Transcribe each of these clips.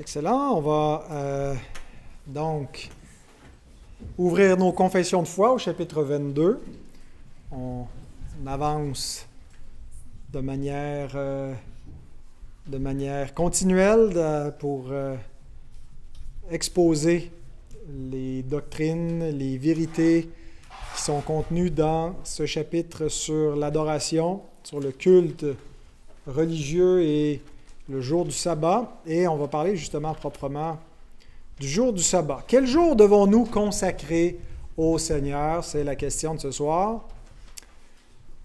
Excellent. On va euh, donc ouvrir nos confessions de foi au chapitre 22. On, avance de manière, euh, de manière continuelle pour euh, exposer les doctrines, les vérités qui sont contenues dans ce chapitre sur l'adoration, sur le culte religieux et le jour du sabbat, et on va parler justement proprement du jour du sabbat. Quel jour devons-nous consacrer au Seigneur? C'est la question de ce soir.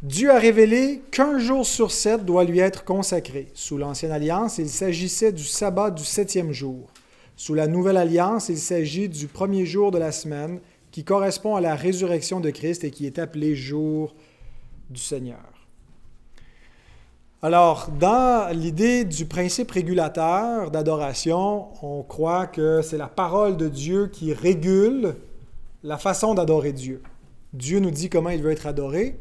Dieu a révélé qu'un jour sur sept doit lui être consacré. Sous l'Ancienne Alliance, il s'agissait du sabbat du septième jour. Sous la Nouvelle Alliance, il s'agit du premier jour de la semaine qui correspond à la résurrection de Christ et qui est appelé jour du Seigneur. Alors, dans l'idée du principe régulateur d'adoration, on croit que c'est la parole de Dieu qui régule la façon d'adorer Dieu. Dieu nous dit comment il veut être adoré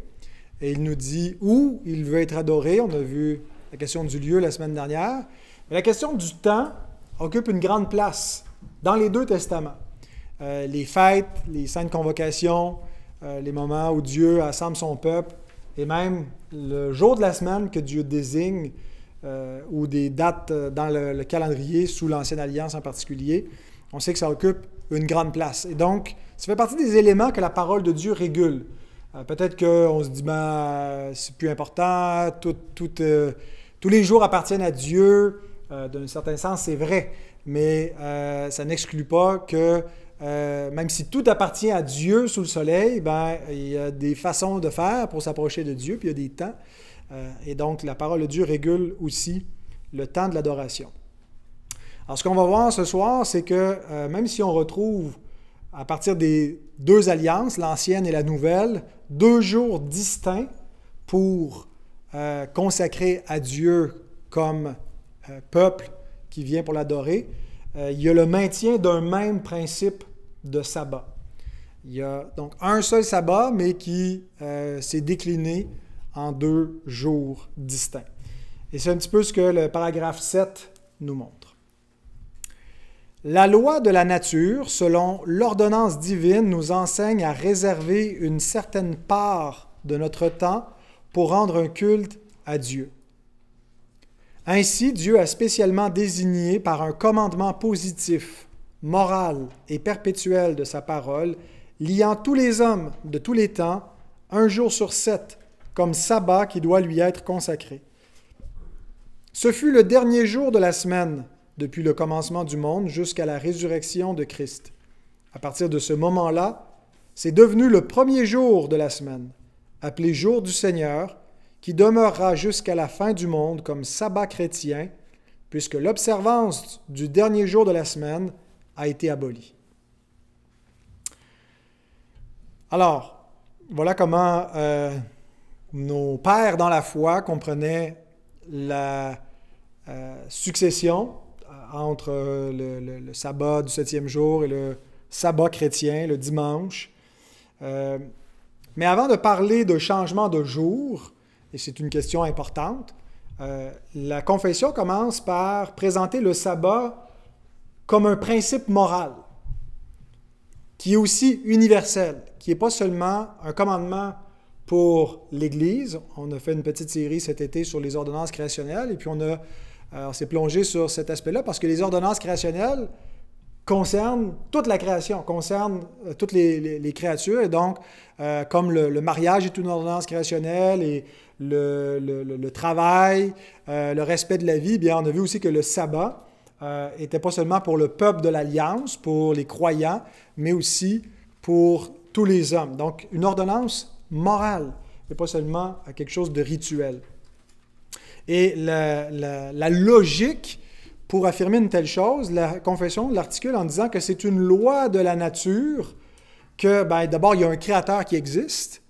et il nous dit où il veut être adoré. On a vu la question du lieu la semaine dernière. la question du temps occupe une grande place dans les deux testaments. Euh, les fêtes, les saintes convocations, euh, les moments où Dieu assemble son peuple et même le jour de la semaine que Dieu désigne euh, ou des dates euh, dans le, calendrier sous l'Ancienne Alliance en particulier, on sait que ça occupe une grande place. Et donc, ça fait partie des éléments que la parole de Dieu régule. Euh, peut-être qu'on se dit, ben, c'est plus important, tout, tous les jours appartiennent à Dieu. D'un certain sens, c'est vrai, mais ça n'exclut pas que euh, même si tout appartient à Dieu sous le soleil, ben, il y a des façons de faire pour s'approcher de Dieu, puis il y a des temps. Euh, et donc, la parole de Dieu régule aussi le temps de l'adoration. Alors, ce qu'on va voir ce soir, c'est que euh, même si on retrouve à partir des deux alliances, l'ancienne et la nouvelle, deux jours distincts pour consacrer à Dieu comme peuple qui vient pour l'adorer, il y a le maintien d'un même principe de sabbat. Il y a donc un seul sabbat, mais qui euh, s'est décliné en deux jours distincts. Et c'est un petit peu ce que le paragraphe 7 nous montre. La loi de la nature, selon l'ordonnance divine, nous enseigne à réserver une certaine part de notre temps pour rendre un culte à Dieu. Ainsi, Dieu a spécialement désigné par un commandement positif morale et perpétuelle de sa parole, liant tous les hommes de tous les temps, un jour sur sept, comme sabbat qui doit lui être consacré. Ce fut le dernier jour de la semaine, depuis le commencement du monde jusqu'à la résurrection de Christ. À partir de ce moment-là, c'est devenu le premier jour de la semaine, appelé jour du Seigneur, qui demeurera jusqu'à la fin du monde comme sabbat chrétien, puisque l'observance du dernier jour de la semaine a été aboli. Alors, voilà comment euh, nos pères dans la foi comprenaient la euh, succession euh, entre le, sabbat du septième jour et le sabbat chrétien, le dimanche. mais avant de parler de changement de jour, et c'est une question importante, la confession commence par présenter le sabbat comme un principe moral qui est aussi universel, qui n'est pas seulement un commandement pour l'Église. On a fait une petite série cet été sur les ordonnances créationnelles et puis on, a, euh, s'est plongé sur cet aspect-là parce que les ordonnances créationnelles concernent toute la création, concernent euh, toutes les, créatures et donc euh, comme le, mariage est une ordonnance créationnelle et le, travail, le respect de la vie, bien on a vu aussi que le sabbat euh, était pas seulement pour le peuple de l'Alliance, pour les croyants, mais aussi pour tous les hommes. Donc, une ordonnance morale et pas seulement quelque chose de rituel. Et la, logique pour affirmer une telle chose, la confession l'articule en disant que c'est une loi de la nature, que ben, d'abord il y a un créateur qui existe,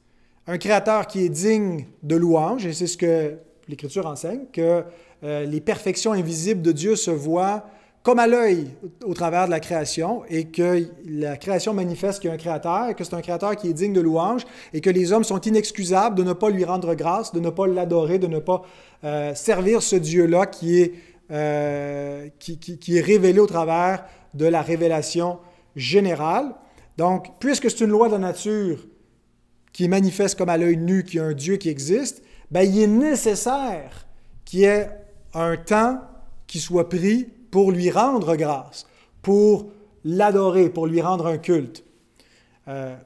un créateur qui est digne de louange, et c'est ce que l'Écriture enseigne, que euh, les perfections invisibles de Dieu se voient comme à l'œil au travers de la création et que la création manifeste qu'il y a un créateur, et que c'est un créateur qui est digne de louange et que les hommes sont inexcusables de ne pas lui rendre grâce, de ne pas l'adorer, de ne pas euh, servir ce Dieu-là qui est, euh, qui, est révélé au travers de la révélation générale. Donc, puisque c'est une loi de la nature qui manifeste comme à l'œil nu qu'il y a un Dieu qui existe, bien, il est nécessaire qu'il y ait un temps qui soit pris pour lui rendre grâce, pour l'adorer, pour lui rendre un culte. Euh,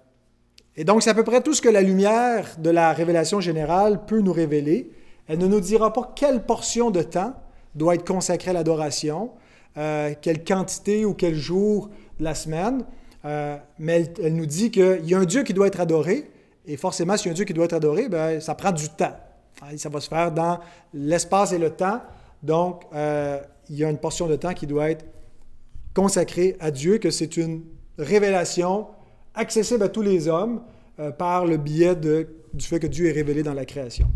et donc, c'est à peu près tout ce que la lumière de la révélation générale peut nous révéler. Elle ne nous dira pas quelle portion de temps doit être consacrée à l'adoration, euh, quelle quantité ou quel jour de la semaine, euh, mais elle, nous dit qu'il y a un Dieu qui doit être adoré, et forcément, s'il y a un Dieu qui doit être adoré, ben, ça prend du temps. Ça va se faire dans l'espace et le temps donc, euh, il y a une portion de temps qui doit être consacrée à Dieu, que c'est une révélation accessible à tous les hommes euh, par le biais du fait que Dieu est révélé dans la création.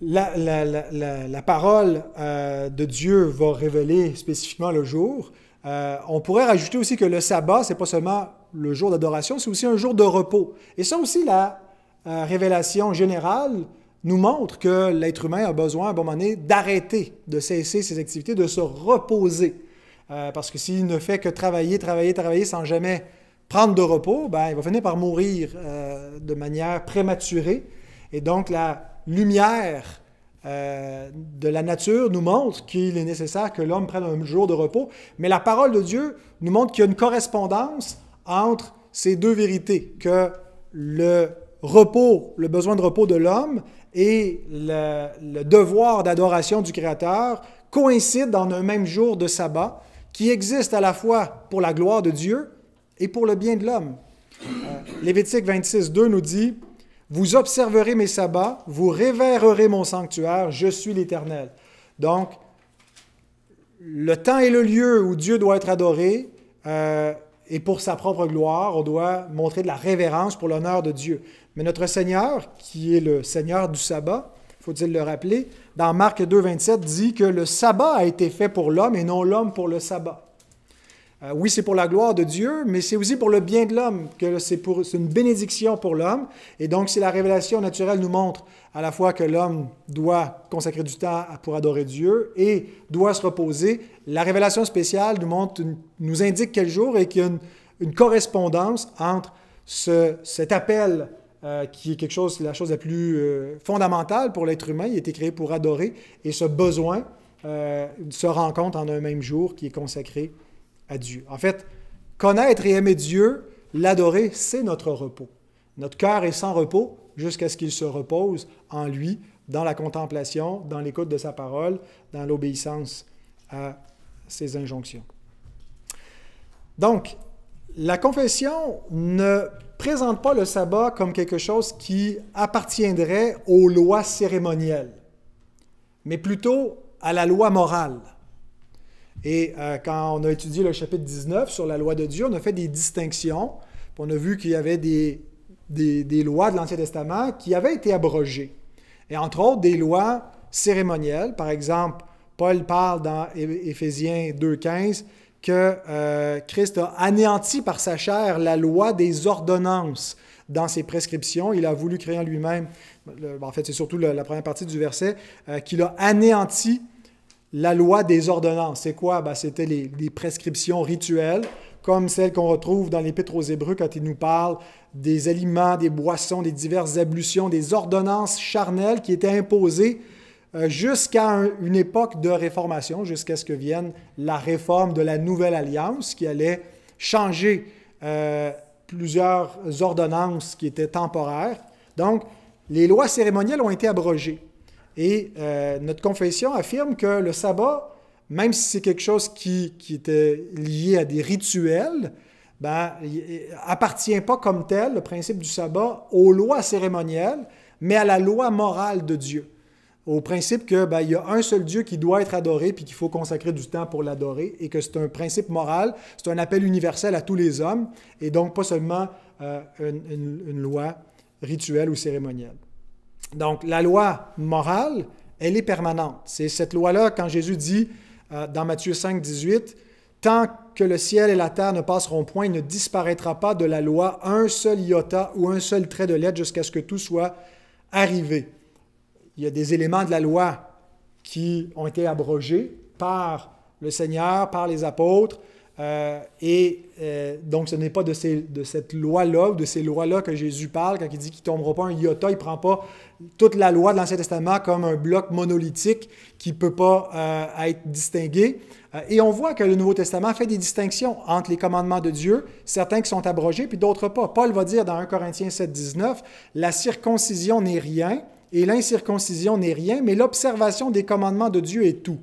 La, parole euh, de Dieu va révéler spécifiquement le jour. on pourrait rajouter aussi que le sabbat, ce n'est pas seulement le jour d'adoration, c'est aussi un jour de repos. Et ça aussi, la révélation générale nous montre que l'être humain a besoin à un moment donné d'arrêter, de cesser ses activités, de se reposer. Euh, parce que s'il ne fait que travailler, travailler, travailler sans jamais prendre de repos, ben, il va finir par mourir euh, de manière prématurée. Et donc la lumière euh, de la nature nous montre qu'il est nécessaire que l'homme prenne un jour de repos. Mais la parole de Dieu nous montre qu'il y a une correspondance entre ces deux vérités, que le repos, le besoin de repos de l'homme et le, devoir d'adoration du Créateur coïncide dans un même jour de sabbat qui existe à la fois pour la gloire de Dieu et pour le bien de l'homme. Euh, Lévitique 26, 2 nous dit Vous observerez mes sabbats, vous révérerez mon sanctuaire, je suis l'Éternel. Donc, le temps et le lieu où Dieu doit être adoré, euh, et pour sa propre gloire, on doit montrer de la révérence pour l'honneur de Dieu. Mais notre Seigneur, qui est le Seigneur du sabbat, faut-il le rappeler, dans Marc 2, 27, dit que le sabbat a été fait pour l'homme et non l'homme pour le sabbat. Euh, oui, c'est pour la gloire de Dieu, mais c'est aussi pour le bien de l'homme, que c'est une bénédiction pour l'homme. Et donc, si la révélation naturelle nous montre à la fois que l'homme doit consacrer du temps pour adorer Dieu et doit se reposer, la révélation spéciale nous, montre, nous indique quel jour et qu'il y a une, correspondance entre cet appel euh, qui est quelque chose, la chose la plus euh, fondamentale pour l'être humain. Il a été créé pour adorer et ce besoin euh, se rencontre en un même jour qui est consacré à Dieu. En fait, connaître et aimer Dieu, l'adorer, c'est notre repos. Notre cœur est sans repos jusqu'à ce qu'il se repose en lui, dans la contemplation, dans l'écoute de sa parole, dans l'obéissance à ses injonctions. Donc, la confession ne présente pas le sabbat comme quelque chose qui appartiendrait aux lois cérémonielles, mais plutôt à la loi morale. Et euh, quand on a étudié le chapitre 19 sur la loi de Dieu, on a fait des distinctions. On a vu qu'il y avait des, des, des lois de l'Ancien Testament qui avaient été abrogées. Et entre autres, des lois cérémonielles. Par exemple, Paul parle dans Éphésiens 2.15 que euh, Christ a anéanti par sa chair la loi des ordonnances dans ses prescriptions. Il a voulu créer en lui-même, ben, en fait c'est surtout la, première partie du verset, euh, qu'il a anéanti la loi des ordonnances. C'est quoi? Ben, C'était les, les, prescriptions rituelles, comme celles qu'on retrouve dans l'Épître aux Hébreux quand il nous parle des aliments, des boissons, des diverses ablutions, des ordonnances charnelles qui étaient imposées euh, jusqu'à une époque de réformation, jusqu'à ce que vienne la réforme de la Nouvelle Alliance qui allait changer euh, plusieurs ordonnances qui étaient temporaires. Donc, les lois cérémonielles ont été abrogées. Et euh, notre confession affirme que le sabbat, même si c'est quelque chose qui, était lié à des rituels, ben, appartient pas comme tel, le principe du sabbat, aux lois cérémonielles, mais à la loi morale de Dieu au principe que ben, il y a un seul Dieu qui doit être adoré puis qu'il faut consacrer du temps pour l'adorer et que c'est un principe moral, c'est un appel universel à tous les hommes et donc pas seulement euh, une, loi rituelle ou cérémonielle. Donc la loi morale, elle est permanente. C'est cette loi-là quand Jésus dit euh, dans Matthieu 5, 18, Tant que le ciel et la terre ne passeront point, il ne disparaîtra pas de la loi un seul iota ou un seul trait de lettre jusqu'à ce que tout soit arrivé il y a des éléments de la loi qui ont été abrogés par le Seigneur, par les apôtres. Euh, et euh, donc, ce n'est pas de, cette loi-là ou de ces lois-là que Jésus parle quand il dit qu'il ne tombera pas un iota. Il ne prend pas toute la loi de l'Ancien Testament comme un bloc monolithique qui ne peut pas euh, être distingué. et on voit que le Nouveau Testament fait des distinctions entre les commandements de Dieu, certains qui sont abrogés, puis d'autres pas. Paul va dire dans 1 Corinthiens 7, 19, La circoncision n'est rien et l'incirconcision n'est rien, mais l'observation des commandements de Dieu est tout.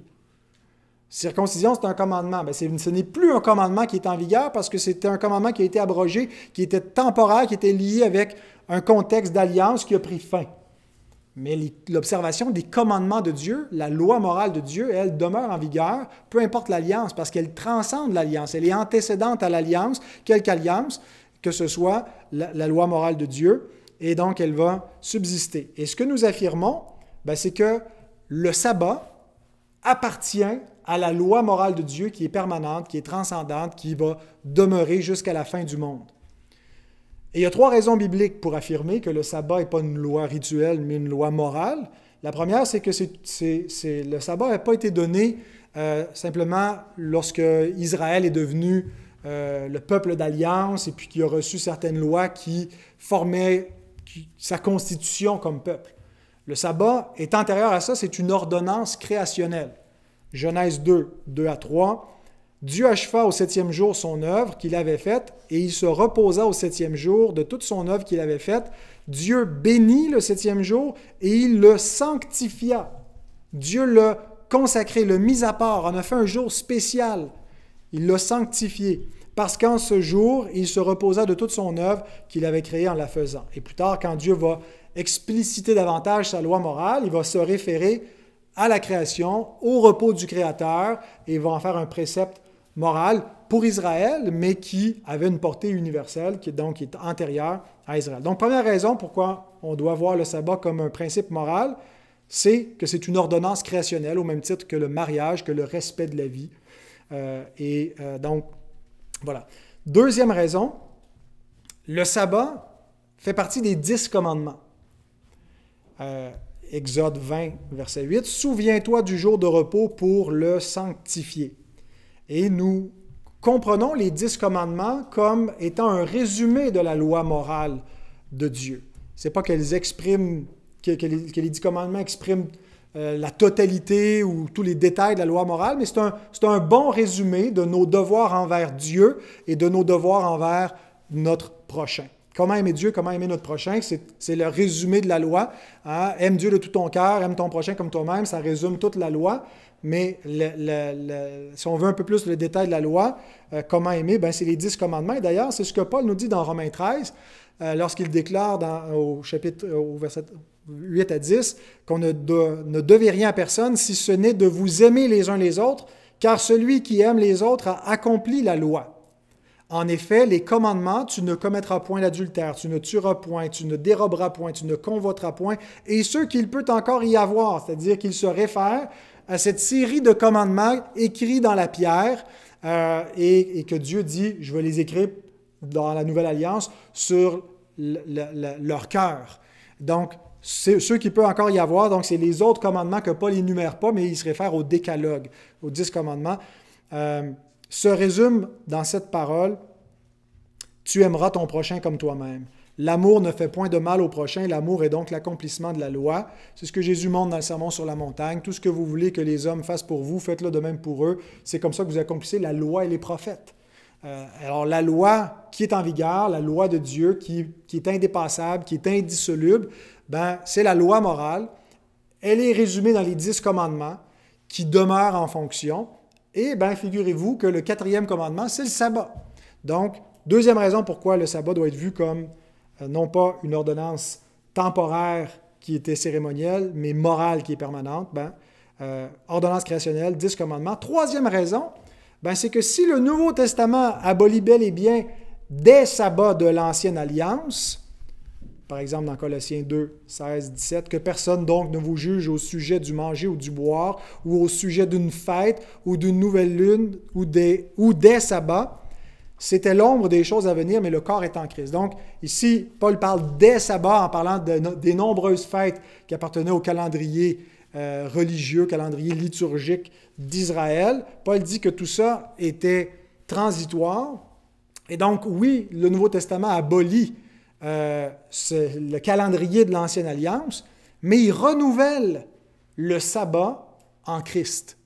Circoncision, c'est un commandement. mais ben, ce n'est plus un commandement qui est en vigueur parce que c'était un commandement qui a été abrogé, qui était temporaire, qui était lié avec un contexte d'alliance qui a pris fin. Mais l'observation des commandements de Dieu, la loi morale de Dieu, elle demeure en vigueur, peu importe l'alliance, parce qu'elle transcende l'alliance, elle est antécédente à l'alliance, quelque alliance, que ce soit la loi morale de Dieu et donc elle va subsister. Et ce que nous affirmons, ben, c'est que le sabbat appartient à la loi morale de Dieu qui est permanente, qui est transcendante, qui va demeurer jusqu'à la fin du monde. Et il y a trois raisons bibliques pour affirmer que le sabbat n'est pas une loi rituelle, mais une loi morale. La première, c'est que le sabbat n'a pas été donné euh, simplement lorsque Israël est devenu euh, le peuple d'alliance et puis qu'il a reçu certaines lois qui formaient sa constitution comme peuple. Le sabbat est antérieur à ça, c'est une ordonnance créationnelle. Genèse 2, 2 à 3. Dieu acheva au septième jour son œuvre qu'il avait faite, et il se reposa au septième jour de toute son œuvre qu'il avait faite. Dieu bénit le septième jour et il le sanctifia. Dieu l'a consacré, le mis à part, en a fait un jour spécial. Il l'a sanctifié parce qu'en ce jour, il se reposa de toute son œuvre qu'il avait créée en la faisant. Et plus tard, quand Dieu va expliciter davantage sa loi morale, il va se référer à la création, au repos du Créateur, et va en faire un précepte moral pour Israël, mais qui avait une portée universelle, qui est donc antérieure à Israël. Donc, première raison pourquoi on doit voir le sabbat comme un principe moral, c'est que c'est une ordonnance créationnelle, au même titre que le mariage, que le respect de la vie. Euh, et euh, donc, voilà. Deuxième raison, le sabbat fait partie des dix commandements. Euh, Exode 20, verset 8, Souviens-toi du jour de repos pour le sanctifier. Et nous comprenons les dix commandements comme étant un résumé de la loi morale de Dieu. C'est pas qu'elles expriment, que les dix commandements expriment euh, la totalité ou tous les détails de la loi morale, mais c'est un, bon résumé de nos devoirs envers Dieu et de nos devoirs envers notre prochain. Comment aimer Dieu, comment aimer notre prochain, c'est le résumé de la loi. Hein. Aime Dieu de tout ton cœur, aime ton prochain comme toi-même, ça résume toute la loi. Mais si on veut un peu plus le détail de la loi, euh, comment aimer, ben c'est les dix commandements. D'ailleurs, c'est ce que Paul nous dit dans Romains 13, euh, lorsqu'il déclare au, chapitre, au verset, 8 à 10, qu'on ne, devait rien à personne si ce n'est de vous aimer les uns les autres, car celui qui aime les autres a accompli la loi. En effet, les commandements, tu ne commettras point l'adultère, tu ne tueras point, tu ne déroberas point, tu ne convoiteras point, et ce qu'il peut encore y avoir, c'est-à-dire qu'il se réfère à cette série de commandements écrits dans la pierre euh, et, que Dieu dit, je vais les écrire dans la nouvelle alliance sur leur cœur. Donc, ceux qui peut encore y avoir, donc c'est les autres commandements que Paul n'énumère pas, mais il se réfère au décalogue, aux dix commandements, euh, se résume dans cette parole, tu aimeras ton prochain comme toi-même. L'amour ne fait point de mal au prochain, l'amour est donc l'accomplissement de la loi. C'est ce que Jésus montre dans le sermon sur la montagne. Tout ce que vous voulez que les hommes fassent pour vous, faites-le de même pour eux. C'est comme ça que vous accomplissez la loi et les prophètes. Euh, alors la loi qui est en vigueur, la loi de Dieu qui, qui est indépassable, qui est indissoluble, ben, c'est la loi morale. Elle est résumée dans les dix commandements qui demeurent en fonction. Et ben, figurez-vous que le quatrième commandement, c'est le sabbat. Donc, deuxième raison pourquoi le sabbat doit être vu comme euh, non pas une ordonnance temporaire qui était cérémonielle, mais morale qui est permanente, ben, euh, ordonnance créationnelle, dix commandements. Troisième raison, ben, c'est que si le Nouveau Testament abolit bel et bien des sabbats de l'Ancienne Alliance, par exemple dans Colossiens 2, 16, 17, que personne donc ne vous juge au sujet du manger ou du boire, ou au sujet d'une fête, ou d'une nouvelle lune, ou des, ou sabbats. C'était l'ombre des choses à venir, mais le corps est en crise. Donc, ici, Paul parle des sabbats en parlant des nombreuses fêtes qui appartenaient au calendrier euh, religieux, calendrier liturgique d'Israël. Paul dit que tout ça était transitoire. Et donc, oui, le Nouveau Testament abolit euh, le calendrier de l'Ancienne Alliance, mais il renouvelle le sabbat en Christ.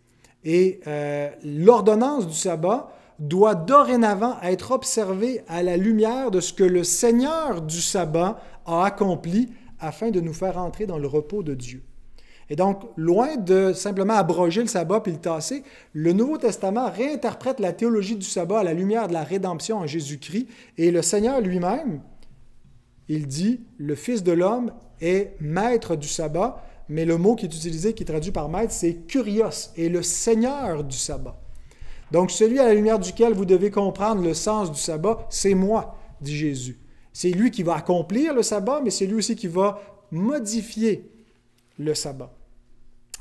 Et euh, l'ordonnance du sabbat doit dorénavant être observée à la lumière de ce que le Seigneur du sabbat a accompli afin de nous faire entrer dans le repos de Dieu. Et donc, loin de simplement abroger le sabbat puis le tasser, le Nouveau Testament réinterprète la théologie du sabbat à la lumière de la rédemption en Jésus-Christ et le Seigneur lui-même il dit, le Fils de l'homme est maître du sabbat, mais le mot qui est utilisé, qui est traduit par maître, c'est curios, et le Seigneur du sabbat. Donc celui à la lumière duquel vous devez comprendre le sens du sabbat, c'est moi, dit Jésus. C'est lui qui va accomplir le sabbat, mais c'est lui aussi qui va modifier le sabbat.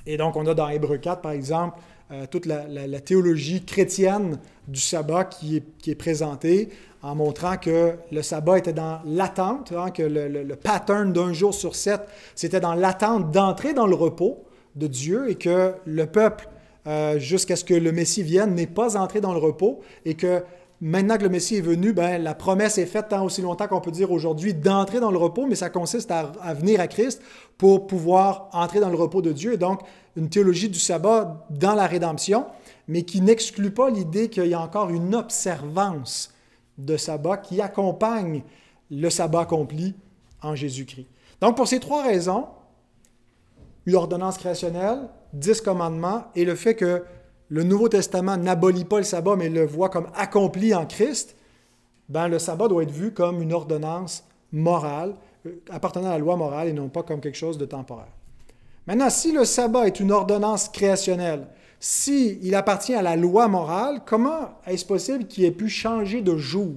Et donc on a dans Hébreu 4, par exemple, euh, toute la, théologie chrétienne du sabbat qui est présentée en montrant que le sabbat était dans l'attente, hein, que le, pattern d'un jour sur sept, c'était dans l'attente d'entrer dans le repos de Dieu et que le peuple, euh, jusqu'à ce que le Messie vienne, n'est pas entré dans le repos et que maintenant que le Messie est venu, ben, la promesse est faite tant hein, aussi longtemps qu'on peut dire aujourd'hui d'entrer dans le repos, mais ça consiste à, venir à Christ pour pouvoir entrer dans le repos de Dieu. donc, une théologie du sabbat dans la rédemption, mais qui n'exclut pas l'idée qu'il y a encore une observance de sabbat qui accompagne le sabbat accompli en Jésus-Christ. Donc, pour ces trois raisons, l'ordonnance créationnelle, dix commandements et le fait que le Nouveau Testament n'abolit pas le sabbat mais le voit comme accompli en Christ, ben, le sabbat doit être vu comme une ordonnance morale, euh, appartenant à la loi morale et non pas comme quelque chose de temporaire. Maintenant, si le sabbat est une ordonnance créationnelle, si il appartient à la loi morale, comment est-ce possible qu'il ait pu changer de jour?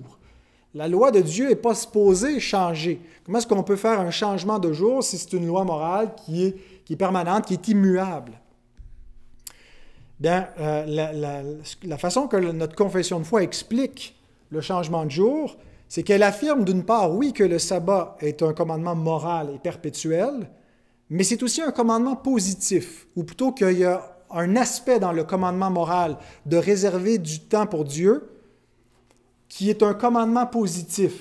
La loi de Dieu n'est pas supposée changer. Comment est-ce qu'on peut faire un changement de jour si c'est une loi morale qui est, qui permanente, qui est immuable? Bien, euh, la, la, façon que notre confession de foi explique le changement de jour, c'est qu'elle affirme d'une part, oui, que le sabbat est un commandement moral et perpétuel, mais c'est aussi un commandement positif, ou plutôt qu'il y a un aspect dans le commandement moral de réserver du temps pour Dieu qui est un commandement positif.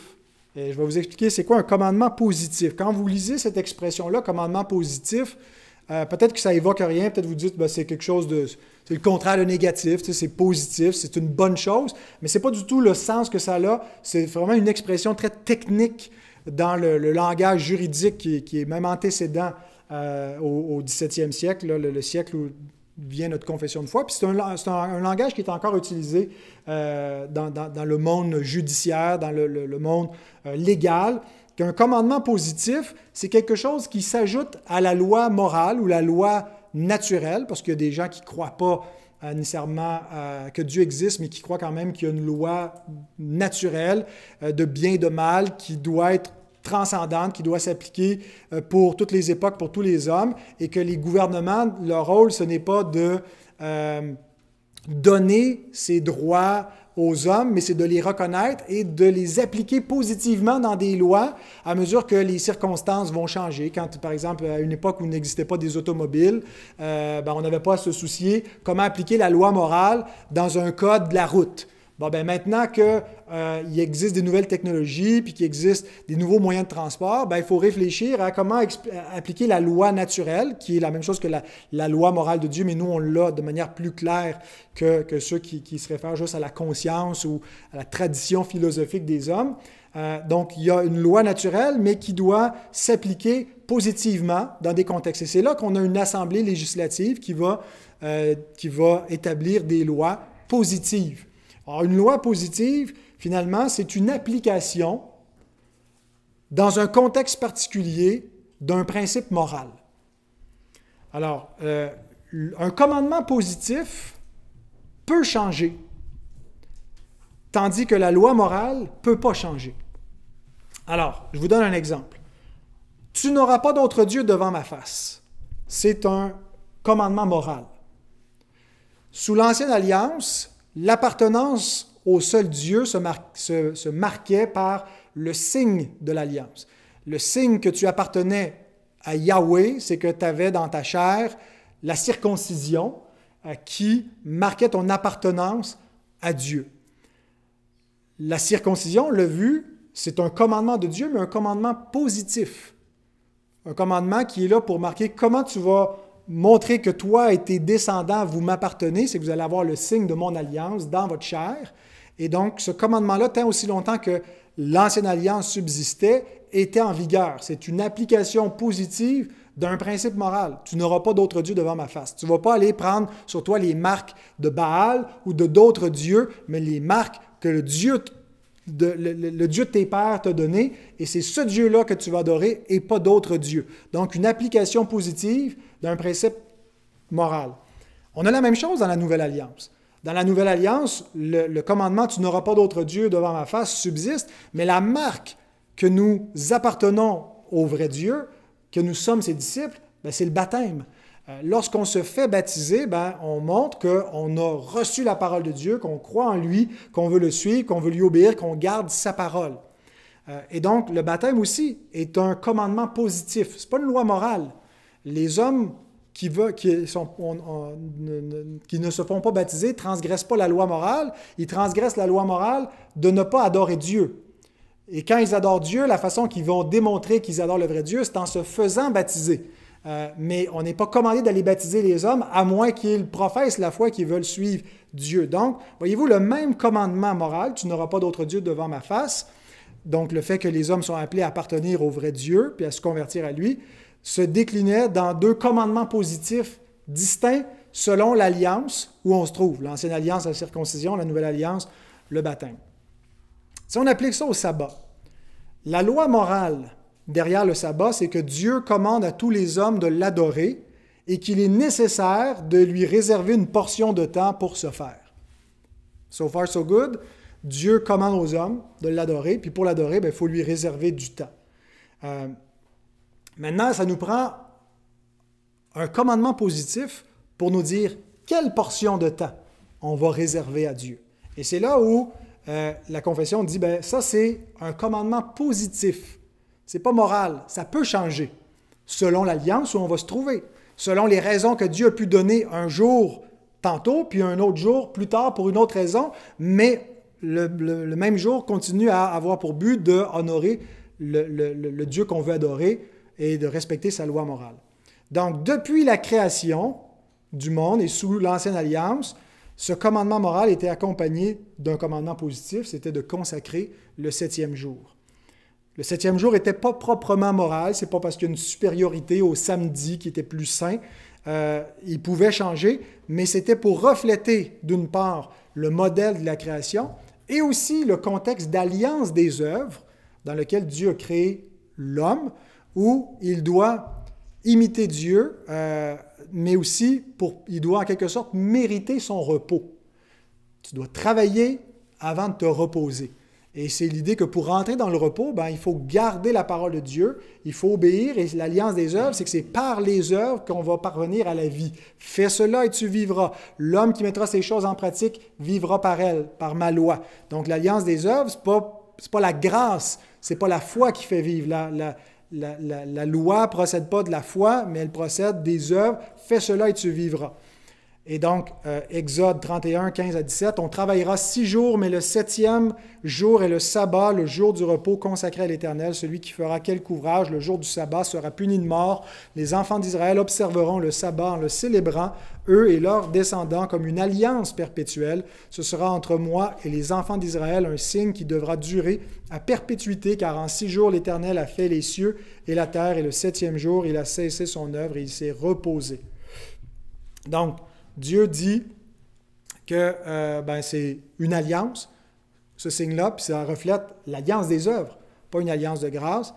Et je vais vous expliquer c'est quoi un commandement positif. Quand vous lisez cette expression-là, commandement positif, euh, peut-être que ça évoque rien, peut-être vous dites ben, c'est quelque chose de. C'est le contraire de négatif, c'est positif, c'est une bonne chose, mais ce n'est pas du tout le sens que ça a. C'est vraiment une expression très technique dans le, langage juridique qui, est même antécédent euh, au, 17e siècle, le, siècle où, vient notre confession de foi. Puis c'est un, un, langage qui est encore utilisé euh, dans, dans, le monde judiciaire, dans le, le, monde euh, légal, qu'un commandement positif, c'est quelque chose qui s'ajoute à la loi morale ou la loi naturelle, parce qu'il y a des gens qui ne croient pas euh, nécessairement que Dieu existe, mais qui croient quand même qu'il y a une loi naturelle de bien et de mal qui doit être transcendante qui doit s'appliquer euh, pour toutes les époques, pour tous les hommes, et que les gouvernements, leur rôle, ce n'est pas de euh, donner ces droits aux hommes, mais c'est de les reconnaître et de les appliquer positivement dans des lois à mesure que les circonstances vont changer. Quand, par exemple, à une époque où n'existait pas des automobiles, euh, ben, on n'avait pas à se soucier comment appliquer la loi morale dans un code de la route ben maintenant qu'il euh, il existe des nouvelles technologies, puis qu'il existe des nouveaux moyens de transport, ben, il faut réfléchir à comment appliquer la loi naturelle, qui est la même chose que la, loi morale de Dieu, mais nous, on l'a de manière plus claire que, que ceux qui, se réfèrent juste à la conscience ou à la tradition philosophique des hommes. Euh, donc, il y a une loi naturelle, mais qui doit s'appliquer positivement dans des contextes. Et c'est là qu'on a une assemblée législative qui va, euh, qui va établir des lois positives une loi positive, finalement, c'est une application dans un contexte particulier d'un principe moral. Alors, euh, un commandement positif peut changer, tandis que la loi morale ne peut pas changer. Alors, je vous donne un exemple. Tu n'auras pas d'autre Dieu devant ma face. C'est un commandement moral. Sous l'Ancienne Alliance, L'appartenance au seul Dieu se, marquait par le signe de l'alliance. Le signe que tu appartenais à Yahweh, c'est que tu avais dans ta chair la circoncision euh, qui marquait ton appartenance à Dieu. La circoncision, le vu, c'est un commandement de Dieu, mais un commandement positif. Un commandement qui est là pour marquer comment tu vas montrer que toi et tes descendants, vous m'appartenez, c'est que vous allez avoir le signe de mon alliance dans votre chair. Et donc, ce commandement-là, tant aussi longtemps que l'ancienne alliance subsistait, était en vigueur. C'est une application positive d'un principe moral. Tu n'auras pas d'autre Dieu devant ma face. Tu ne vas pas aller prendre sur toi les marques de Baal ou de d'autres dieux, mais les marques que le Dieu le, Dieu de tes pères t'a donné, et c'est ce Dieu-là que tu vas adorer et pas d'autres dieux. Donc, une application positive d'un principe moral. On a la même chose dans la Nouvelle Alliance. Dans la Nouvelle Alliance, le, commandement Tu n'auras pas d'autres dieux devant ma face subsiste, mais la marque que nous appartenons au vrai Dieu, que nous sommes ses disciples, ben, c'est le baptême. Euh, lorsqu'on se fait baptiser, ben, on montre qu'on a reçu la parole de Dieu, qu'on croit en lui, qu'on veut le suivre, qu'on veut lui obéir, qu'on garde sa parole. Euh, et donc, le baptême aussi est un commandement positif. Ce n'est pas une loi morale. Les hommes qui, ne se font pas baptiser transgressent pas la loi morale, ils transgressent la loi morale de ne pas adorer Dieu. Et quand ils adorent Dieu, la façon qu'ils vont démontrer qu'ils adorent le vrai Dieu, c'est en se faisant baptiser. Euh, mais on n'est pas commandé d'aller baptiser les hommes, à moins qu'ils professent la foi qu'ils veulent suivre Dieu. Donc, voyez-vous, le même commandement moral, tu n'auras pas d'autre Dieu devant ma face, donc le fait que les hommes sont appelés à appartenir au vrai Dieu, puis à se convertir à lui, se déclinait dans deux commandements positifs distincts selon l'alliance où on se trouve, l'ancienne alliance, la circoncision, la nouvelle alliance, le baptême. Si on applique ça au sabbat, la loi morale derrière le sabbat, c'est que Dieu commande à tous les hommes de l'adorer et qu'il est nécessaire de lui réserver une portion de temps pour ce faire. So far, so good. Dieu commande aux hommes de l'adorer, puis pour l'adorer, ben, il faut lui réserver du temps. Euh, maintenant, ça nous prend un commandement positif pour nous dire quelle portion de temps on va réserver à Dieu. Et c'est là où euh, la confession dit, ben, ça c'est un commandement positif c'est pas moral. Ça peut changer selon l'alliance où on va se trouver, selon les raisons que Dieu a pu donner un jour tantôt, puis un autre jour plus tard pour une autre raison, mais le, même jour continue à avoir pour but de honorer le, le Dieu qu'on veut adorer et de respecter sa loi morale. Donc, depuis la création du monde et sous l'ancienne alliance, ce commandement moral était accompagné d'un commandement positif, c'était de consacrer le septième jour. Le septième jour n'était pas proprement moral, c'est pas parce qu'il y a une supériorité au samedi qui était plus sain. Euh, il pouvait changer, mais c'était pour refléter, d'une part, le modèle de la création et aussi le contexte d'alliance des œuvres dans lequel Dieu a créé l'homme, où il doit imiter Dieu, euh, mais aussi pour, il doit en quelque sorte mériter son repos. Tu dois travailler avant de te reposer. Et c'est l'idée que pour rentrer dans le repos, ben, il faut garder la parole de Dieu, il faut obéir, et l'alliance des œuvres, c'est que c'est par les œuvres qu'on va parvenir à la vie. Fais cela et tu vivras. L'homme qui mettra ces choses en pratique vivra par elle, par ma loi. Donc l'alliance des œuvres, ce n'est pas, la grâce, c'est pas la foi qui fait vivre. La, la loi procède pas de la foi, mais elle procède des œuvres. Fais cela et tu vivras. Et donc, euh, Exode 31, 15 à 17, on travaillera six jours, mais le septième jour est le sabbat, le jour du repos consacré à l'Éternel. Celui qui fera quelque ouvrage le jour du sabbat sera puni de mort. Les enfants d'Israël observeront le sabbat en le célébrant, eux et leurs descendants, comme une alliance perpétuelle. Ce sera entre moi et les enfants d'Israël un signe qui devra durer à perpétuité, car en six jours l'Éternel a fait les cieux et la terre, et le septième jour il a cessé son œuvre et il s'est reposé. Donc, Dieu dit que euh, ben, c'est une alliance, ce signe-là, puis ça reflète l'alliance des œuvres, pas une alliance de grâce,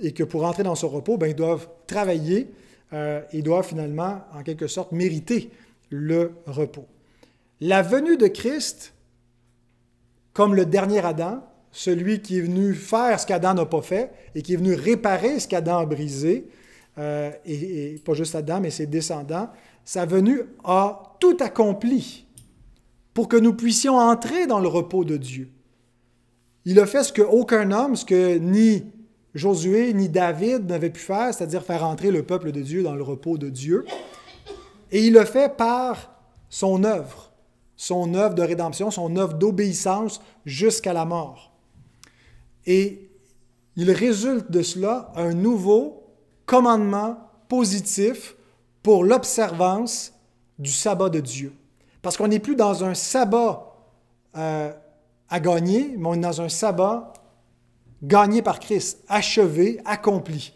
et que pour entrer dans ce repos, ben, ils doivent travailler, ils euh, doivent finalement, en quelque sorte, mériter le repos. La venue de Christ, comme le dernier Adam, celui qui est venu faire ce qu'Adam n'a pas fait et qui est venu réparer ce qu'Adam a brisé, euh, et, pas juste Adam, et ses descendants, sa venue a tout accompli pour que nous puissions entrer dans le repos de Dieu. Il a fait ce qu'aucun homme, ce que ni Josué ni David n'avaient pu faire, c'est-à-dire faire entrer le peuple de Dieu dans le repos de Dieu. Et il le fait par son œuvre, son œuvre de rédemption, son œuvre d'obéissance jusqu'à la mort. Et il résulte de cela un nouveau commandement positif pour l'observance du sabbat de Dieu. Parce qu'on n'est plus dans un sabbat euh, à gagner, mais on est dans un sabbat gagné par Christ, achevé, accompli.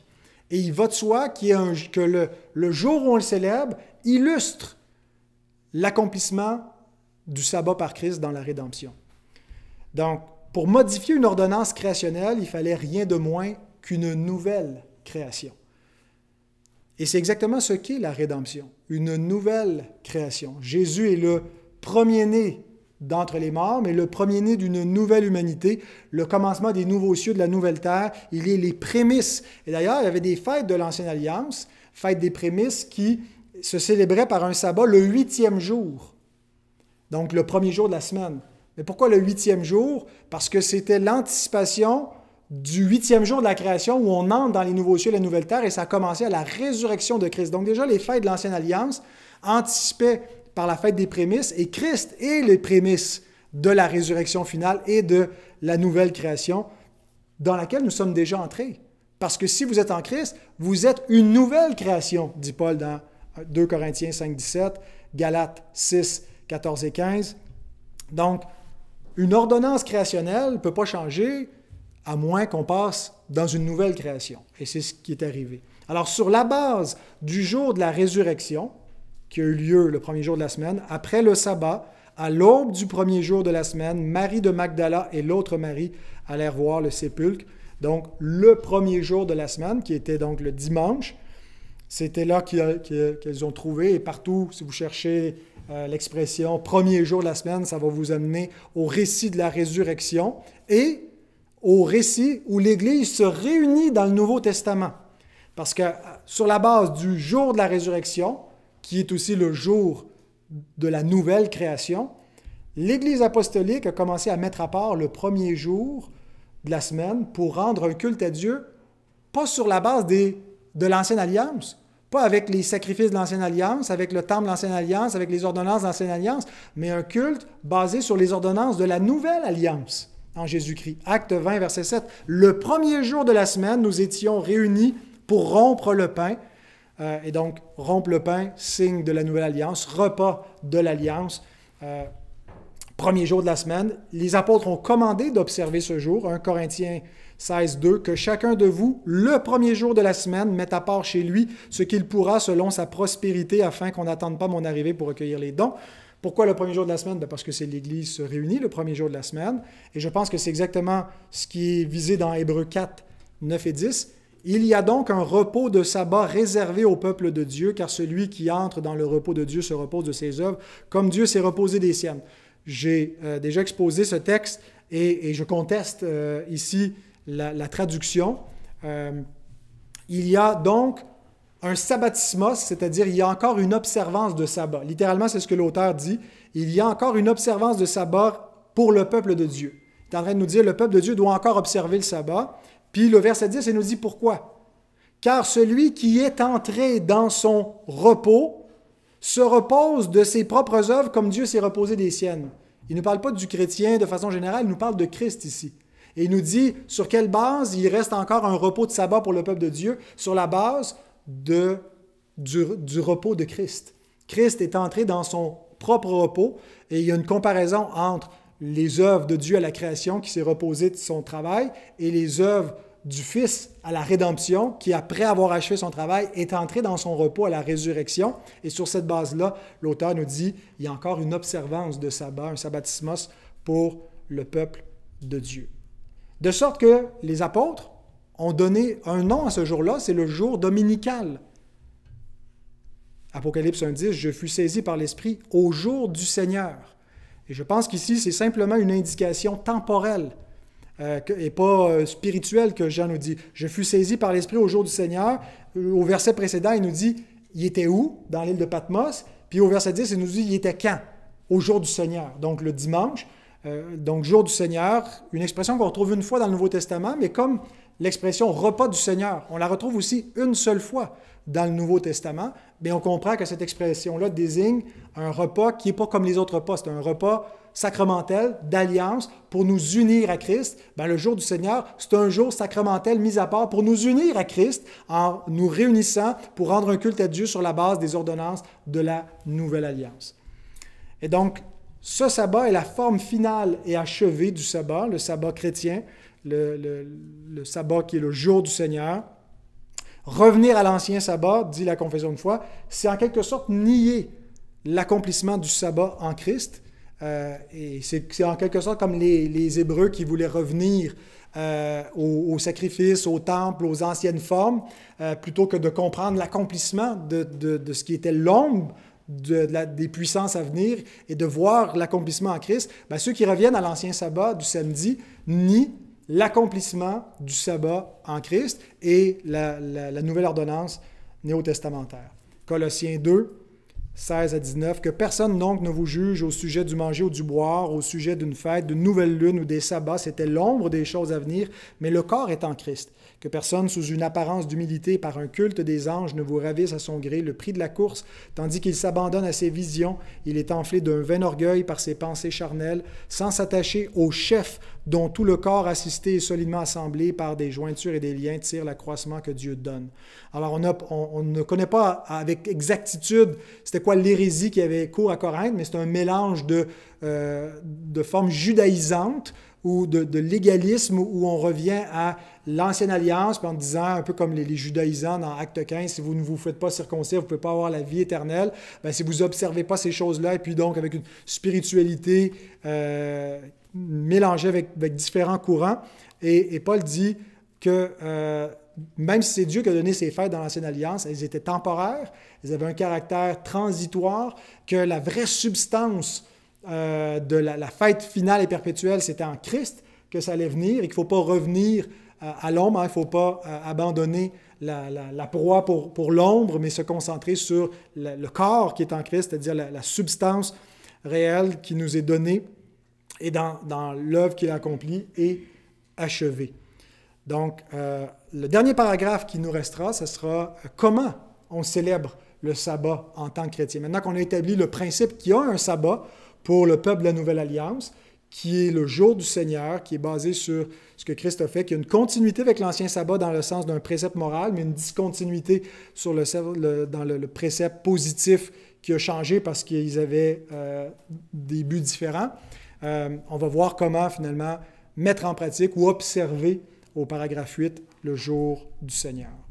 Et il va de soi que le, le jour où on le célèbre illustre l'accomplissement du sabbat par Christ dans la rédemption. Donc, pour modifier une ordonnance créationnelle, il fallait rien de moins qu'une nouvelle création. Et c'est exactement ce qu'est la rédemption, une nouvelle création. Jésus est le premier-né d'entre les morts, mais le premier-né d'une nouvelle humanité, le commencement des nouveaux cieux, de la nouvelle terre. Il est les prémices. Et d'ailleurs, il y avait des fêtes de l'Ancienne Alliance, fêtes des prémices, qui se célébraient par un sabbat le huitième jour, donc le premier jour de la semaine. Mais pourquoi le huitième jour? Parce que c'était l'anticipation du huitième jour de la création où on entre dans les nouveaux cieux et la nouvelle terre et ça a commencé à la résurrection de Christ. Donc déjà, les fêtes de l'Ancienne Alliance anticipaient par la fête des prémices et Christ est les prémices de la résurrection finale et de la nouvelle création dans laquelle nous sommes déjà entrés. Parce que si vous êtes en Christ, vous êtes une nouvelle création, dit Paul dans 2 Corinthiens 5, 17, Galates 6, 14 et 15. Donc, une ordonnance créationnelle ne peut pas changer, à moins qu'on passe dans une nouvelle création. Et c'est ce qui est arrivé. Alors, sur la base du jour de la résurrection, qui a eu lieu le premier jour de la semaine, après le sabbat, à l'aube du premier jour de la semaine, Marie de Magdala et l'autre Marie allèrent voir le sépulcre. Donc, le premier jour de la semaine, qui était donc le dimanche, c'était là qu'elles ont trouvé. Et partout, si vous cherchez euh, l'expression premier jour de la semaine, ça va vous amener au récit de la résurrection. Et au récit où l'Église se réunit dans le Nouveau Testament. Parce que sur la base du jour de la résurrection, qui est aussi le jour de la nouvelle création, l'Église apostolique a commencé à mettre à part le premier jour de la semaine pour rendre un culte à Dieu, pas sur la base de l'Ancienne Alliance, pas avec les sacrifices de l'Ancienne Alliance, avec le temple de l'Ancienne Alliance, avec les ordonnances de l'Ancienne Alliance, mais un culte basé sur les ordonnances de la Nouvelle Alliance en Jésus-Christ. Acte 20, verset 7. Le premier jour de la semaine, nous étions réunis pour rompre le pain. Euh, et donc, rompre le pain, signe de la nouvelle alliance, repas de l'alliance. Euh, premier jour de la semaine, les apôtres ont commandé d'observer ce jour, 1 Corinthiens 16, 2, que chacun de vous, le premier jour de la semaine, mette à part chez lui ce qu'il pourra selon sa prospérité afin qu'on n'attende pas mon arrivée pour recueillir les dons. Pourquoi le premier jour de la semaine? Ben, parce que c'est l'Église se réunit le premier jour de la semaine. Et je pense que c'est exactement ce qui est visé dans Hébreux 4, 9 et 10. Il y a donc un repos de sabbat réservé au peuple de Dieu, car celui qui entre dans le repos de Dieu se repose de ses œuvres, comme Dieu s'est reposé des siennes. J'ai euh, déjà exposé ce texte et, je conteste euh, ici la, traduction. Euh, il y a donc un sabbatismos, c'est-à-dire il y a encore une observance de sabbat. Littéralement, c'est ce que l'auteur dit. Il y a encore une observance de sabbat pour le peuple de Dieu. Il est en train de nous dire le peuple de Dieu doit encore observer le sabbat. Puis le verset 10, il nous dit pourquoi. Car celui qui est entré dans son repos se repose de ses propres œuvres comme Dieu s'est reposé des siennes. Il ne parle pas du chrétien de façon générale, il nous parle de Christ ici. Et il nous dit sur quelle base il reste encore un repos de sabbat pour le peuple de Dieu, sur la base de, du, repos de Christ. Christ est entré dans son propre repos et il y a une comparaison entre les œuvres de Dieu à la création qui s'est reposée de son travail et les œuvres du Fils à la rédemption qui, après avoir achevé son travail, est entré dans son repos à la résurrection. Et sur cette base-là, l'auteur nous dit, il y a encore une observance de sabbat, un sabbatismos pour le peuple de Dieu. De sorte que les apôtres, ont donné un nom à ce jour-là, c'est le jour dominical. Apocalypse 1.10, je fus saisi par l'Esprit au jour du Seigneur. Et je pense qu'ici, c'est simplement une indication temporelle euh, et pas euh, spirituelle que Jean nous dit. Je fus saisi par l'Esprit au jour du Seigneur. Au verset précédent, il nous dit, il était où dans l'île de Patmos? Puis au verset 10, il nous dit, il était quand? Au jour du Seigneur. Donc le dimanche, euh, donc jour du Seigneur, une expression qu'on retrouve une fois dans le Nouveau Testament, mais comme l'expression repas du Seigneur, on la retrouve aussi une seule fois dans le Nouveau Testament, mais on comprend que cette expression-là désigne un repas qui n'est pas comme les autres repas, c'est un repas sacramentel d'alliance pour nous unir à Christ. Ben, le jour du Seigneur, c'est un jour sacramentel mis à part pour nous unir à Christ en nous réunissant pour rendre un culte à Dieu sur la base des ordonnances de la Nouvelle Alliance. Et donc, ce sabbat est la forme finale et achevée du sabbat, le sabbat chrétien, le, sabbat qui est le jour du Seigneur. Revenir à l'ancien sabbat, dit la confession de foi, c'est en quelque sorte nier l'accomplissement du sabbat en Christ. Euh, et c'est en quelque sorte comme les, Hébreux qui voulaient revenir euh, aux sacrifices, au, sacrifice, au temple, aux anciennes formes, euh, plutôt que de comprendre l'accomplissement de, de, ce qui était l'ombre des puissances à venir et de voir l'accomplissement en Christ, ben, ceux qui reviennent à l'ancien sabbat du samedi nient l'accomplissement du sabbat en Christ et la, la nouvelle ordonnance néo-testamentaire. Colossiens 2, 16 à 19, que personne donc ne vous juge au sujet du manger ou du boire, au sujet d'une fête, d'une nouvelle lune ou des sabbats, c'était l'ombre des choses à venir, mais le corps est en Christ. Que personne, sous une apparence d'humilité par un culte des anges, ne vous ravisse à son gré le prix de la course, tandis qu'il s'abandonne à ses visions, il est enflé d'un vain orgueil par ses pensées charnelles, sans s'attacher au chef, dont tout le corps assisté et solidement assemblé par des jointures et des liens tire l'accroissement que Dieu donne. Alors, on, on, ne connaît pas avec exactitude c'était quoi l'hérésie qui avait cours à Corinthe, mais c'est un mélange de, euh, de formes judaïsantes ou de, l'égalisme où on revient à l'ancienne alliance en disant, un peu comme les, judaïsants dans Acte 15, si vous ne vous faites pas circoncire, vous ne pouvez pas avoir la vie éternelle. Ben, si vous observez pas ces choses-là, et puis donc avec une spiritualité euh, mélanger avec, différents courants. Et, Paul dit que euh, même si c'est Dieu qui a donné ces fêtes dans l'Ancienne Alliance, elles étaient temporaires, elles avaient un caractère transitoire, que la vraie substance euh, de la, fête finale et perpétuelle, c'était en Christ que ça allait venir et qu'il ne faut pas revenir euh, à l'ombre, hein. il ne faut pas abandonner la, proie pour, pour l'ombre, mais se concentrer sur le corps qui est en Christ, c'est-à-dire la, substance réelle qui nous est donnée et dans, l'œuvre qu'il accomplit et achevée. Donc, euh, le dernier paragraphe qui nous restera, ce sera euh, comment on célèbre le sabbat en tant que chrétien. Maintenant qu'on a établi le principe qu'il y a un sabbat pour le peuple de la Nouvelle Alliance, qui est le jour du Seigneur, qui est basé sur ce que Christ a fait, qui a une continuité avec l'ancien sabbat dans le sens d'un précepte moral, mais une discontinuité sur le, dans le, précepte positif qui a changé parce qu'ils avaient euh, des buts différents. Euh, on va voir comment finalement mettre en pratique ou observer au paragraphe 8 le jour du Seigneur.